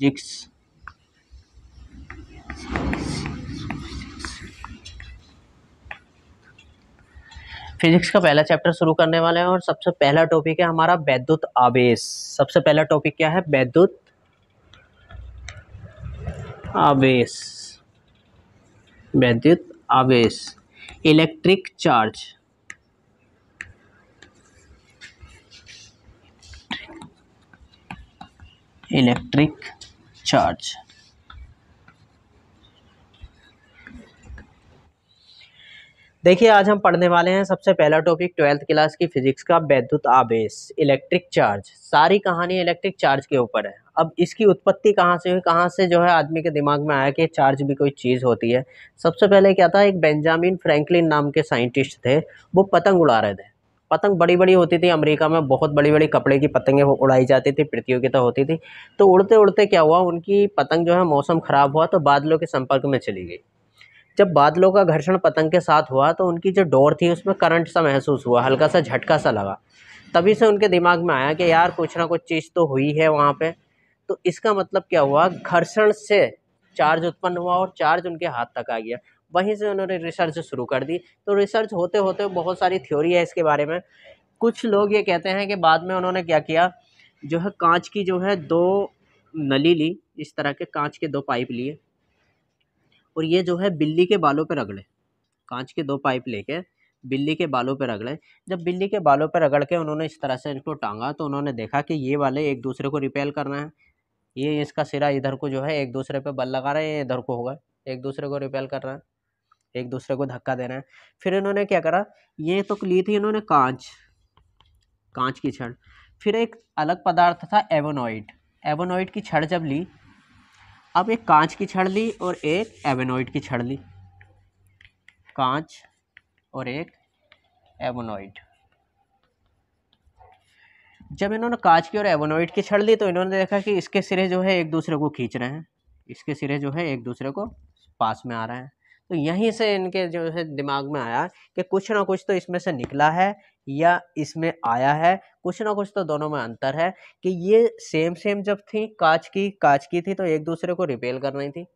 जिक्स physics का पहला chapter शुरू करने वाले हैं और सबसे पहला टॉपिक है हमारा वैद्युत आवेश सबसे पहला टॉपिक क्या है वैद्युत आवेश वैद्युत आवेश इलेक्ट्रिक चार्ज इलेक्ट्रिक चार्ज देखिए आज हम पढ़ने वाले हैं सबसे पहला टॉपिक ट्वेल्थ क्लास की फिजिक्स का वैद्युत आवेश इलेक्ट्रिक चार्ज सारी कहानी इलेक्ट्रिक चार्ज के ऊपर है अब इसकी उत्पत्ति कहाँ से हुई कहाँ से जो है आदमी के दिमाग में आया कि चार्ज भी कोई चीज़ होती है सबसे पहले क्या था एक बेंजामिन फ्रैंकलिन नाम के साइंटिस्ट थे वो पतंग उड़ा रहे थे पतंग बड़ी बड़ी होती थी अमेरिका में बहुत बड़ी बड़ी कपड़े की पतंगें उड़ाई जाती थी प्रतियोगिता होती थी तो उड़ते उड़ते क्या हुआ उनकी पतंग जो है मौसम ख़राब हुआ तो बादलों के संपर्क में चली गई जब बादलों का घर्षण पतंग के साथ हुआ तो उनकी जो डोर थी उसमें करंट सा महसूस हुआ हल्का सा झटका सा लगा तभी से उनके दिमाग में आया कि यार कुछ ना कुछ चीज़ तो हुई है वहाँ पर तो इसका मतलब क्या हुआ घर्षण से चार्ज उत्पन्न हुआ और चार्ज उनके हाथ तक आ गया वहीं से उन्होंने रिसर्च शुरू कर दी तो रिसर्च होते होते बहुत सारी थ्योरी है इसके बारे में कुछ लोग ये कहते हैं कि बाद में उन्होंने क्या किया जो है कांच की जो है दो नली ली इस तरह के कांच के दो पाइप लिए और ये जो है बिल्ली के बालों पर रगड़े कांच के दो पाइप लेके बिल्ली के बालों पर रगड़े जब बिल्ली के बालों पर रगड़ के उन्होंने इस तरह से इनको टांगा तो उन्होंने देखा कि ये वाले एक दूसरे को रिपेल करना है ये इसका सिरा इधर को जो है एक दूसरे पर बल लगा रहे हैं इधर को होगा एक दूसरे को रिपेल कर रहा है एक दूसरे को धक्का देना है फिर इन्होंने क्या करा ये तो ली थी इन्होंने कांच कांच की छड़ फिर एक अलग पदार्थ था एवोनॉइड एवोनॉइड की छड़ जब ली अब एक कांच की छड़ ली और एक एवोनॉइड की छड़ ली कांच और एक एवोनॉइड जब इन्होंने कांच की और एवोनॉइड की छड़ ली तो इन्होंने देखा कि इसके सिरे जो है एक दूसरे को खींच रहे हैं इसके सिरे जो है एक दूसरे को पास में आ रहे हैं तो यहीं से इनके जो है दिमाग में आया कि कुछ ना कुछ तो इसमें से निकला है या इसमें आया है कुछ ना कुछ तो दोनों में अंतर है कि ये सेम सेम जब थी कांच की कांच की थी तो एक दूसरे को रिपेल कर रही थी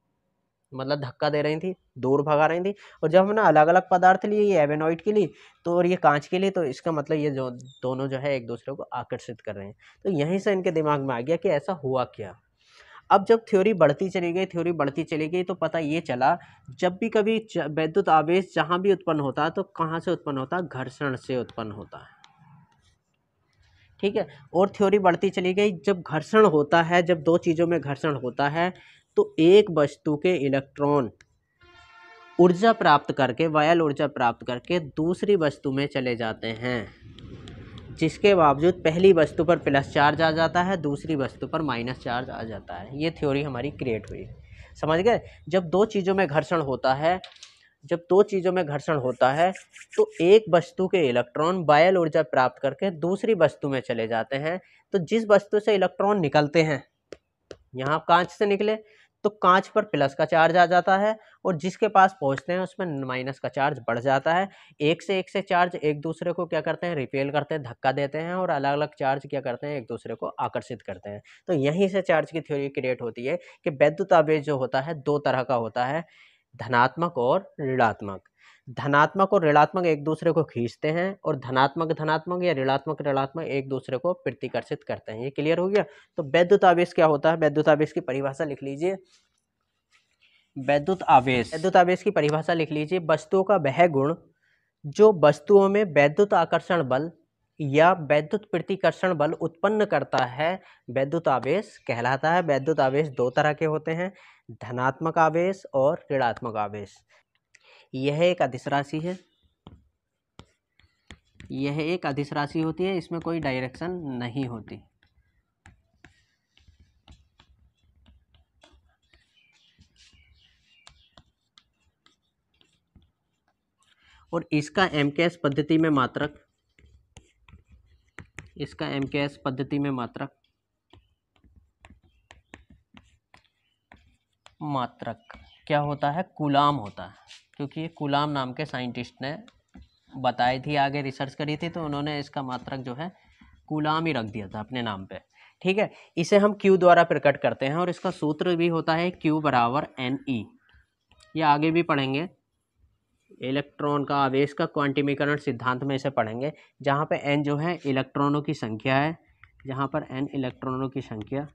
मतलब धक्का दे रही थी दूर भगा रही थी और जब हमने अलग अलग पदार्थ लिए ये एवेनॉइड के लिए तो और ये कांच के लिए तो इसका मतलब ये जो दोनों जो है एक दूसरे को आकर्षित कर रहे हैं तो यहीं से इनके दिमाग में आ गया कि ऐसा हुआ क्या अब जब थ्योरी बढ़ती चली गई थ्योरी बढ़ती चली गई तो पता ये चला जब भी कभी वैद्युत आवेश जहाँ भी उत्पन्न होता है तो कहाँ से उत्पन्न होता है घर्षण से उत्पन्न होता है ठीक है और थ्योरी बढ़ती चली गई जब घर्षण होता है जब दो चीज़ों में घर्षण होता है तो एक वस्तु के इलेक्ट्रॉन ऊर्जा प्राप्त करके वायल ऊर्जा प्राप्त करके दूसरी वस्तु में चले जाते हैं जिसके बावजूद पहली वस्तु पर प्लस चार्ज आ जाता है दूसरी वस्तु पर माइनस चार्ज आ जाता है ये थ्योरी हमारी क्रिएट हुई समझ गए जब दो चीज़ों में घर्षण होता है जब दो चीज़ों में घर्षण होता है तो एक वस्तु के इलेक्ट्रॉन बायल ऊर्जा प्राप्त करके दूसरी वस्तु में चले जाते हैं तो जिस वस्तु से इलेक्ट्रॉन निकलते हैं यहाँ कांच से निकले तो कांच पर प्लस का चार्ज आ जाता है और जिसके पास पहुंचते हैं उसमें माइनस का चार्ज बढ़ जाता है एक से एक से चार्ज एक दूसरे को क्या करते हैं रिपेल करते हैं धक्का देते हैं और अलग अलग चार्ज क्या करते हैं एक दूसरे को आकर्षित करते हैं तो यहीं से चार्ज की थ्योरी क्रिएट होती है कि वैद्युत आवेश जो होता है दो तरह का होता है धनात्मक और ऋणात्मक धनात्मक और ऋणात्मक एक दूसरे को खींचते हैं और धनात्मक धनात्मक या ऋणात्मक ऋणात्मक एक दूसरे को प्रतिकर्षित करते हैं ये क्लियर हो गया तो वैद्युत आवेश क्या होता है वैद्युत आवेश की परिभाषा लिख लीजिए वैद्युत आवेश वैद्युत आवेश की परिभाषा लिख लीजिए वस्तुओं का वह गुण जो वस्तुओं में वैद्युत आकर्षण बल या वैद्युत प्रतिकर्षण बल उत्पन्न करता है वैद्युत आवेश कहलाता है वैद्युत आवेश दो तरह के होते हैं धनात्मक आवेश और ऋणात्मक आवेश यह एक अधिस राशि है यह एक अधिस राशि होती है इसमें कोई डायरेक्शन नहीं होती और इसका एम पद्धति में मात्रक इसका एम पद्धति में मात्रक मात्रक क्या होता है कुलाम होता है क्योंकि कुलाम नाम के साइंटिस्ट ने बताई थी आगे रिसर्च करी थी तो उन्होंने इसका मात्रक जो है कुलाम ही रख दिया था अपने नाम पे ठीक है इसे हम क्यू द्वारा प्रकट करते हैं और इसका सूत्र भी होता है क्यू बराबर एन ई e। ये आगे भी पढ़ेंगे इलेक्ट्रॉन का आवेश का क्वांटिमीकरण सिद्धांत में इसे पढ़ेंगे जहाँ पे एन जो है इलेक्ट्रॉनों की संख्या है जहाँ पर एन इलेक्ट्रॉनों की संख्या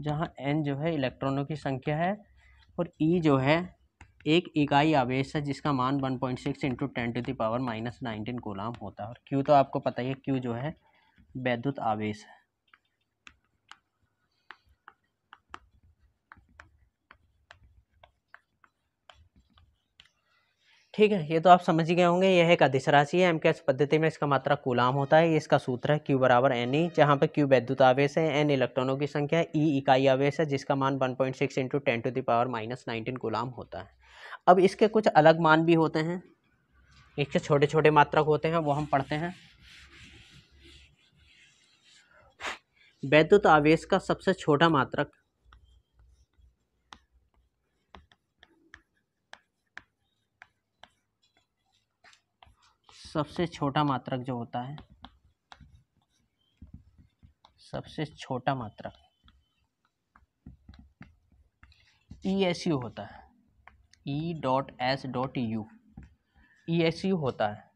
जहाँ एन जो है इलेक्ट्रॉनों की संख्या है और ई e जो है एक इकाई आवेश है जिसका मान 1.6 point six into ten to the power minus nineteen coulomb होता है और क्यू तो आपको पता ही है क्यू जो है वैद्युत आवेश है ठीक है ये तो आप समझ ही गए होंगे यह एक अधिश राशि है एम के पद्धति में इसका मात्रा कुलाम होता है इसका सूत्र है क्यू बराबर एन ई e, जहाँ पर क्यू वैद्युत आवेश है एन इलेक्ट्रॉनों की संख्या ई e ई इकाई आवेश है जिसका मान one point six into ten to the power minus nineteen coulomb होता है अब इसके कुछ अलग मान भी होते हैं इसके छोटे छोटे मात्रक होते हैं वो हम पढ़ते हैं वैद्युत आवेश का सबसे छोटा मात्रक सबसे छोटा मात्रक जो होता है सबसे छोटा मात्रक ई एस यू होता है E dot S dot U E S U होता है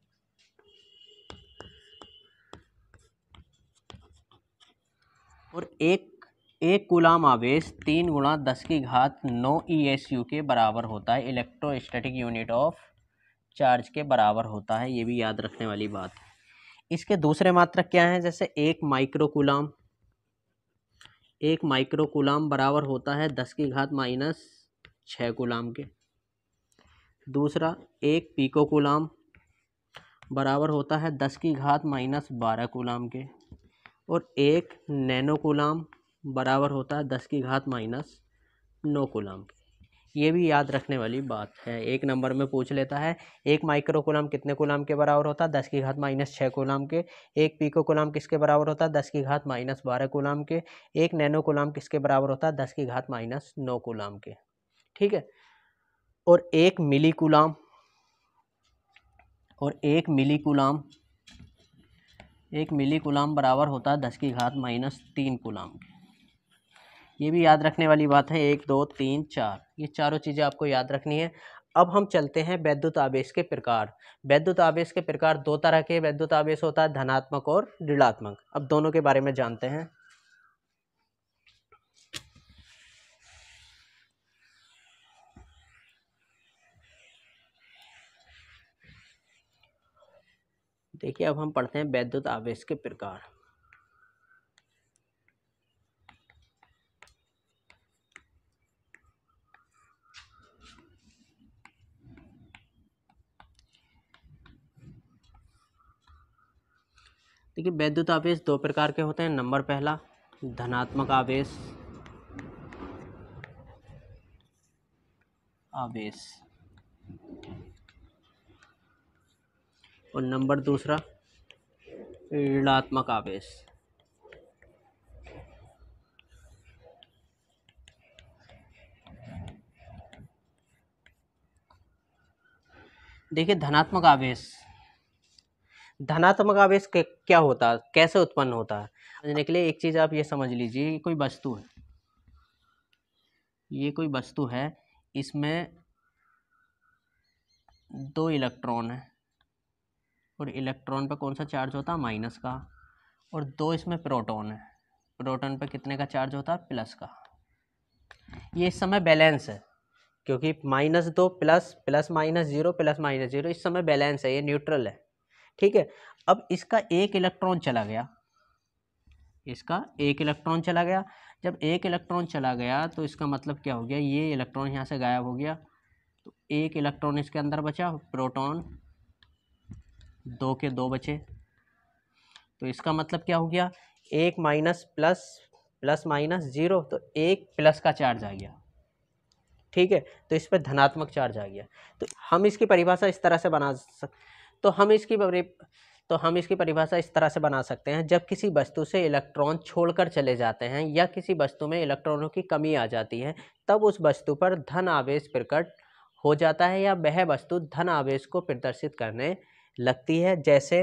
और एक एक गुलाम आवेश तीन गुणा दस की घात नौ ई एस यू के बराबर होता है इलेक्ट्रोस्टैटिक यूनिट ऑफ चार्ज के बराबर होता है ये भी याद रखने वाली बात है इसके दूसरे मात्रक क्या हैं जैसे एक माइक्रोकुलाम एक माइक्रोकुलाम बराबर होता है दस की घात माइनस छः गुलाम के दूसरा एक पीकोकुलाम बराबर होता है दस की घात माइनस बारह गुलाम के और एक नैनो बराबर होता है दस की घात माइनस नौ कुलाम के ये भी याद रखने वाली बात है एक नंबर में पूछ लेता है एक माइक्रो कोलाम कितने कोलाम के बराबर होता है दस की घात माइनस छः कोलाम के एक पीको कोलाम किसके बराबर होता है दस की घात माइनस बारह कोलाम के एक नैनो कोलाम किसके बराबर होता है दस की घात माइनस नौ कोलाम के ठीक है और एक मिली कोलाम और एक मिली कोलाम एक मिली कोलाम बराबर होता है दस की घात माइनस तीन कोलाम के ये भी याद रखने वाली बात है एक दो तीन चार ये चारों चीज़ें आपको याद रखनी है अब हम चलते हैं वैद्युत आवेश के प्रकार वैद्युत आवेश के प्रकार दो तरह के वैद्युत आवेश होता है धनात्मक और ऋणात्मक अब दोनों के बारे में जानते हैं देखिए अब हम पढ़ते हैं वैद्युत आवेश के प्रकार देखिए वैद्युत आवेश दो प्रकार के होते हैं नंबर पहला धनात्मक आवेश आवेश और नंबर दूसरा ऋणात्मक आवेश देखिए धनात्मक आवेश धनात्मक आवेश क्या होता है कैसे उत्पन्न होता है समझने के लिए एक चीज़ आप ये समझ लीजिए ये कोई वस्तु है ये कोई वस्तु है इसमें दो इलेक्ट्रॉन है और इलेक्ट्रॉन पर कौन सा चार्ज होता है माइनस का और दो इसमें प्रोटॉन है प्रोटॉन पर कितने का चार्ज होता है प्लस का ये इस समय बैलेंस है क्योंकि माइनस दो plus plus minus zero plus minus zero इस समय बैलेंस है ये न्यूट्रल है ठीक है अब इसका एक इलेक्ट्रॉन चला गया इसका एक इलेक्ट्रॉन चला गया जब एक इलेक्ट्रॉन चला गया तो इसका मतलब क्या हो गया ये इलेक्ट्रॉन यहाँ से गायब हो गया तो एक इलेक्ट्रॉन इसके अंदर बचा प्रोटॉन दो के दो बचे तो इसका मतलब क्या हो गया एक minus plus plus minus zero तो एक प्लस का चार्ज आ गया ठीक है तो इस पर धनात्मक चार्ज आ गया तो हम इसकी परिभाषा इस तरह से बना सकते तो हम इसकी तो हम इसकी परिभाषा इस तरह से बना सकते हैं जब किसी वस्तु से इलेक्ट्रॉन छोड़कर चले जाते हैं या किसी वस्तु में इलेक्ट्रॉनों की कमी आ जाती है तब उस वस्तु पर धन आवेश प्रकट हो जाता है या वह वस्तु धन आवेश को प्रदर्शित करने लगती है जैसे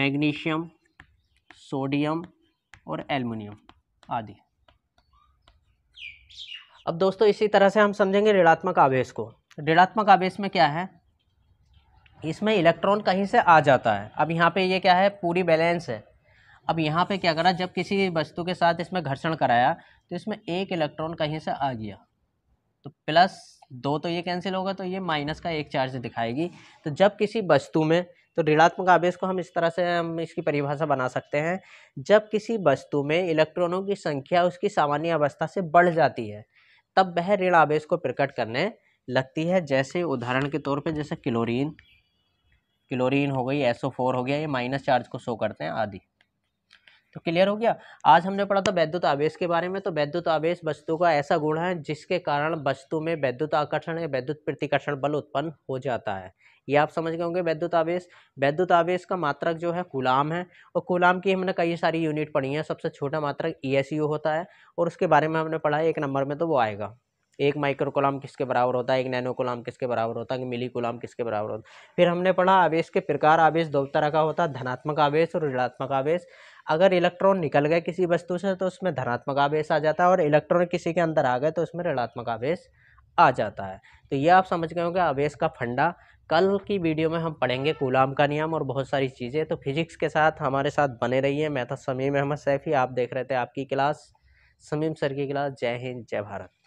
मैग्नीशियम सोडियम और एल्युमिनियम आदि अब दोस्तों इसी तरह से हम समझेंगे ऋणात्मक आवेश को ऋणात्मक आवेश में क्या है इसमें इलेक्ट्रॉन कहीं से आ जाता है अब यहाँ पे ये क्या है पूरी बैलेंस है अब यहाँ पे क्या करा जब किसी वस्तु के साथ इसमें घर्षण कराया तो इसमें एक इलेक्ट्रॉन कहीं से आ गया तो प्लस दो तो ये कैंसिल होगा तो ये माइनस का एक चार्ज दिखाएगी तो जब किसी वस्तु में तो ऋणात्मक आवेश को हम इस तरह से हम इसकी परिभाषा बना सकते हैं जब किसी वस्तु में इलेक्ट्रॉनों की संख्या उसकी सामान्य अवस्था से बढ़ जाती है तब वह ऋण आवेश को प्रकट करने लगती है जैसे उदाहरण के तौर पर जैसे क्लोरीन क्लोरीन हो गई एसओ फोर हो गया ये माइनस चार्ज को शो करते हैं आदि तो क्लियर हो गया आज हमने पढ़ा था वैद्युत आवेश के बारे में तो वैद्युत आवेश वस्तु का ऐसा गुण है जिसके कारण वस्तु में वैद्युत आकर्षण या वैद्युत प्रतिकर्षण बल उत्पन्न हो जाता है ये आप समझ गए होंगे वैद्युत आवेश वैद्युत आवेश का मात्रक जो है गुलाम है और गुलाम की हमने कई सारी यूनिट पढ़ी है सबसे छोटा मात्रक ई e होता है और उसके बारे में हमने पढ़ा है एक नंबर में तो वो आएगा एक माइक्रो कोलाम किसके बराबर होता है एक नैनो कोलाम किसके बराबर होता है मिली कोलाम किसके बराबर होता है फिर हमने पढ़ा आवेश के प्रकार आवेश दो तरह का होता है धनात्मक आवेश और ऋणात्मक आवेश अगर इलेक्ट्रॉन निकल गए किसी वस्तु से तो उसमें धनात्मक आवेश आ जाता है और इलेक्ट्रॉन किसी के अंदर आ गए तो उसमें ऋणात्मक आवेश आ जाता है तो ये आप समझ गए होंगे आवेश का फंडा कल की वीडियो में हम पढ़ेंगे गुलाम का नियम और बहुत सारी चीज़ें तो फिजिक्स के साथ हमारे साथ बने रहिए मैं था समीम अहमद सैफी आप देख रहे थे आपकी क्लास समीम सर की क्लास जय हिंद जय भारत